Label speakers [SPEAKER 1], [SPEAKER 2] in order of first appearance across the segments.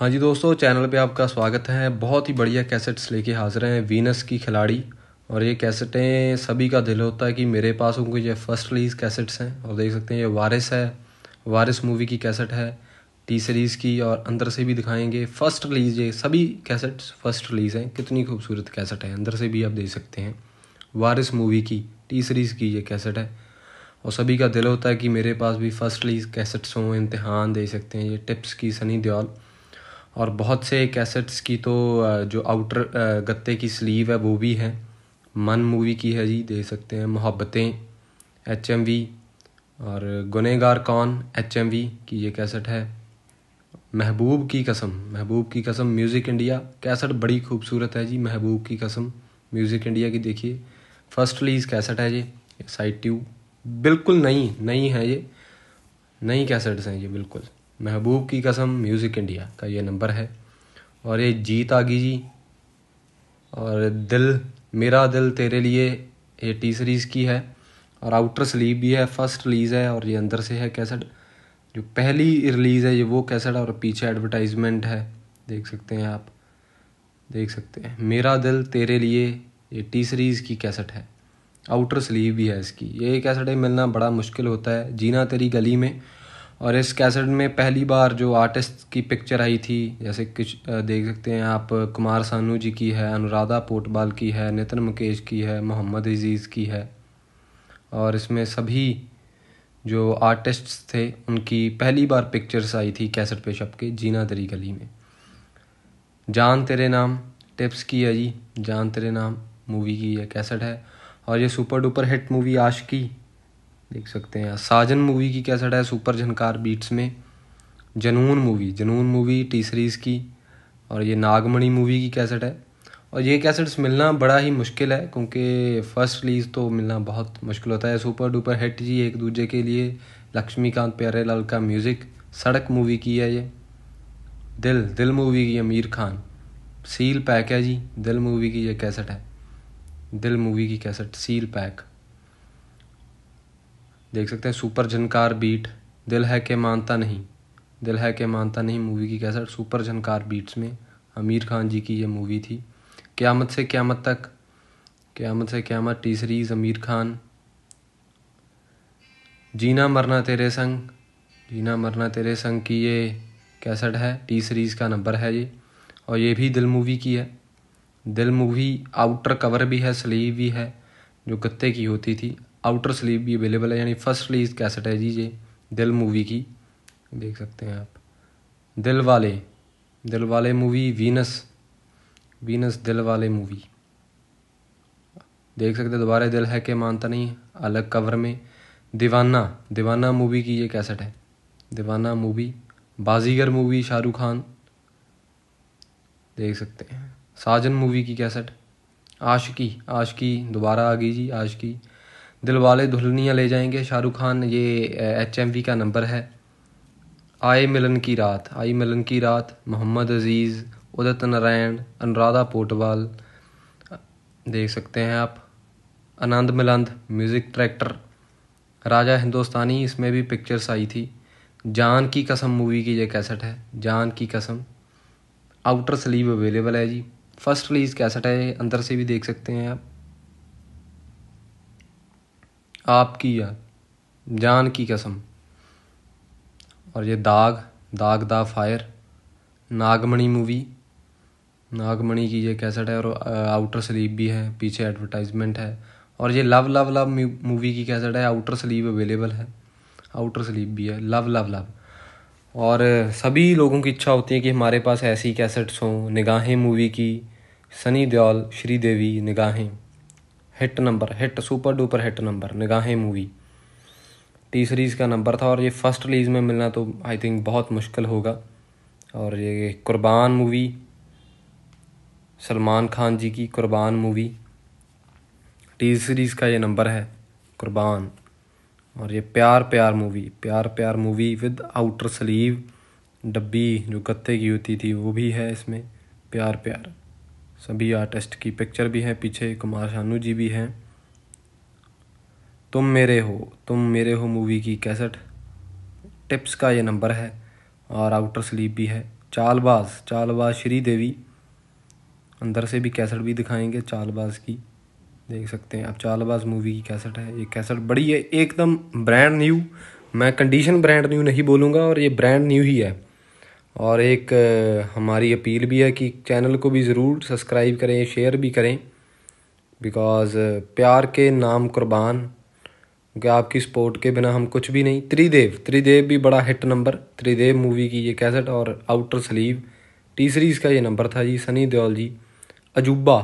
[SPEAKER 1] हाँ जी दोस्तों चैनल पे आपका स्वागत है बहुत ही बढ़िया कैसेट्स लेके हाजिर हैं वीनस की खिलाड़ी और ये कैसेटें सभी का दिल होता है कि मेरे पास होंगे ये फर्स्ट रिलीज कैसेट्स हैं और देख सकते हैं ये वारिस है वारिस मूवी की कैसेट है टी सीरीज़ की और अंदर से भी दिखाएंगे फर्स्ट रिलीज ये सभी कैसेट्स फर्स्ट रिलीज़ हैं कितनी खूबसूरत कैसेट है अंदर से भी आप देख सकते हैं वारिस मूवी की टी सीरीज़ की ये कैसेट है और सभी का दिल होता है कि मेरे पास भी फर्स्ट रिलीज कैसेट्स हों इम्तहान दे सकते हैं ये टिप्स की सनी दयाल और बहुत से कैसेट्स की तो जो आउटर गत्ते की स्लीव है वो भी है मन मूवी की है जी दे सकते हैं मोहब्बतें एच एम वी और गुनेगार कौन एच एम वी की ये कैसेट है महबूब की कसम महबूब की कसम म्यूज़िक इंडिया कैसेट बड़ी खूबसूरत है जी महबूब की कसम म्यूज़िक इंडिया की देखिए फर्स्ट लीज कैसेट है ये साइड ट्यू बिल्कुल नहीं नहीं है ये नई कैसेट्स हैं ये बिल्कुल महबूब की कसम म्यूज़िक इंडिया का ये नंबर है और ये जीत आ गई जी और दिल मेरा दिल तेरे लिए ये टी सीरीज़ की है और आउटर स्लीप भी है फर्स्ट रिलीज़ है और ये अंदर से है कैसेट जो पहली रिलीज़ है ये वो कैसेट और पीछे एडवर्टाइजमेंट है देख सकते हैं आप देख सकते हैं मेरा दिल तेरे लिए ये टी सीरीज़ की कैसेट है आउटर स्लीव भी है इसकी ये कैसेटें मिलना बड़ा मुश्किल होता है जीना तेरी गली में और इस कैसेट में पहली बार जो आर्टिस्ट की पिक्चर आई थी जैसे कुछ देख सकते हैं आप कुमार सानू जी की है अनुराधा पोटबाल की है नितिन मुकेश की है मोहम्मद अजीज़ की है और इसमें सभी जो आर्टिस्ट्स थे उनकी पहली बार पिक्चर्स आई थी कैसेट पे के जीना दरी गली में जान तेरे नाम टिप्स की है जी जान तेरे नाम मूवी की यह कैसेट है और ये super duper hit movie Aashiqui देख सकते हैं साजन मूवी की कैसेट है सुपर झनकार बीट्स में Junoon movie Junoon movie T series की और ये नागमणि मूवी की कैसेट है और ये कैसेट्स मिलना बड़ा ही मुश्किल है क्योंकि फ़र्स्ट रिलीज़ तो मिलना बहुत मुश्किल होता है सुपर डुपर हिट जी एक दूजे के लिए लक्ष्मीकांत प्यारेलाल का म्यूज़िक सड़क मूवी की है ये दिल दिल मूवी की अमीर खान सील पैक है जी दिल मूवी की ये कैसेट है दिल मूवी की कैसेट सील पैक देख सकते हैं सुपर झनकार बीट दिल है के मानता नहीं दिल है के मानता नहीं मूवी की कैसेट सुपर झनकार बीट्स में आमिर खान जी की ये मूवी थी क़्यामत से क़्यामत तक क़्यामत से क़्यामत टी सीरीज़ आमिर खान जीना मरना तेरे संग जीना मरना तेरे संग की ये कैसेट है टी सीरीज़ का नंबर है ये और ये भी दिल मूवी की है दिल मूवी आउटर कवर भी है स्लीव भी है जो गत्ते की होती थी आउटर स्लीव भी अवेलेबल है यानी फर्स्ट रिलीज कैसेट है जी ये दिल मूवी की देख सकते हैं आप दिल वाले दिल वाले मूवी वीनस वीनस दिल वाले मूवी देख सकते दोबारा दिल है कि मानता नहीं अलग कवर में दीवाना दीवाना मूवी की ये कैसेट है दीवाना मूवी बाजीगर मूवी शाहरुख खान देख सकते हैं साजन मूवी की कैसेट आशिकी आशिकी दोबारा आ गई जी आशिकी दिलवाले दुल्हनिया ले जाएंगे शाहरुख खान ये एच एम वी का नंबर है आए मिलन की रात आई मिलन की रात मोहम्मद अजीज़ उदित नारायण अनुराधा पोटवाल देख सकते हैं आप आनंद मिलंद म्यूज़िक डायरेक्टर राजा हिंदुस्तानी इसमें भी पिक्चर्स आई थी जान की कसम मूवी की ये कैसेट है जान की कसम आउटर स्लीव अवेलेबल है जी फर्स्ट रिलीज़ कैसेट है अंदर से भी देख सकते हैं आप आपकी या जान की कसम और ये दाग दाग दा फायर नागमणि मूवी नागमणि की ये कैसेट है और आउटर स्लीव भी है पीछे एडवर्टाइजमेंट है और ये लव लव लव मूवी की कैसेट है आउटर स्लीव अवेलेबल है आउटर स्लीव भी है लव लव लव और सभी लोगों की इच्छा होती है कि हमारे पास ऐसी कैसेट्स हों निगाहें मूवी की Sunny Deol Sridevi Nigahen hit number hit super duper hit number Nigahen movie T Series का नंबर था और ये फर्स्ट रिलीज़ में मिलना तो आई थिंक बहुत मुश्किल होगा और ये कुर्बान मूवी सलमान खान जी की कुर्बान मूवी टी सीरीज़ का ये नंबर है कुर्बान और ये प्यार प्यार मूवी प्यार प्यार मूवी विद आउटर स्लीव डब्बी जो गत्ते की होती थी वो भी है इसमें प्यार प्यार सभी आर्टिस्ट की पिक्चर भी है पीछे कुमार शानू जी भी हैं तुम मेरे हो तुम मेरे हो मूवी की कैसेट टिप्स का ये नंबर है और आउटर स्लीप भी है चालबाज चालबाज श्री देवी अंदर से भी कैसेट भी दिखाएंगे चालबाज की देख सकते हैं अब चालबाज मूवी की कैसेट है ये कैसेट बड़ी है एकदम ब्रांड न्यू मैं कंडीशन ब्रांड न्यू नहीं बोलूँगा और ये ब्रांड न्यू ही है और एक हमारी अपील भी है कि चैनल को भी ज़रूर सब्सक्राइब करें शेयर भी करें बिकॉज़ प्यार के नाम कुर्बान क्योंकि आपकी सपोर्ट के बिना हम कुछ भी नहीं त्रिदेव त्रिदेव भी बड़ा हिट नंबर त्रिदेव मूवी की ये कैसेट और आउटर स्लीव टी सीरीज़ का ये नंबर था जी सनी देओल जी अजूबा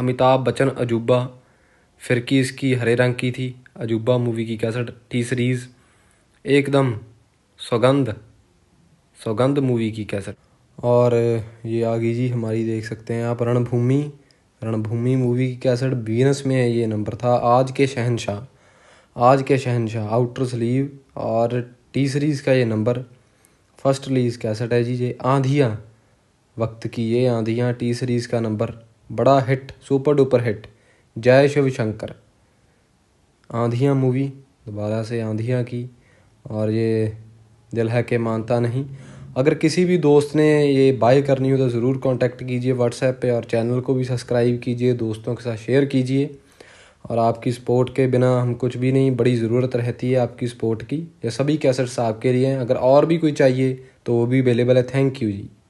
[SPEAKER 1] अमिताभ बच्चन अजूबा फिरकी इसकी हरे रंग की थी अजूबा मूवी की कैसेट टी सीरीज़ एकदम सुगंध सौगंध मूवी की कह सकते और ये आगे जी हमारी देख सकते हैं आप रणभूमि रणभूमि मूवी की कैसेट बीनस में है ये नंबर था आज के शहनशाह आज के शहनशाह आउटर स्लीव और टी सीरीज़ का ये नंबर फर्स्ट रिलीज कैसेट है जी ये आंधियाँ वक्त की ये आंधियाँ टी सीरीज़ का नंबर बड़ा hit super duper hit Jai Shiv Shankar आंधियाँ movie दोबारा से आंधियाँ की और ये दिल है के मानता नहीं अगर किसी भी दोस्त ने ये बाय करनी हो तो ज़रूर कांटेक्ट कीजिए व्हाट्सएप पे और चैनल को भी सब्सक्राइब कीजिए दोस्तों के साथ शेयर कीजिए और आपकी सपोर्ट के बिना हम कुछ भी नहीं बड़ी ज़रूरत रहती है आपकी सपोर्ट की यह सभी कैसेट्स आपके लिए हैं अगर और भी कोई चाहिए तो वो भी अवेलेबल है थैंक यू जी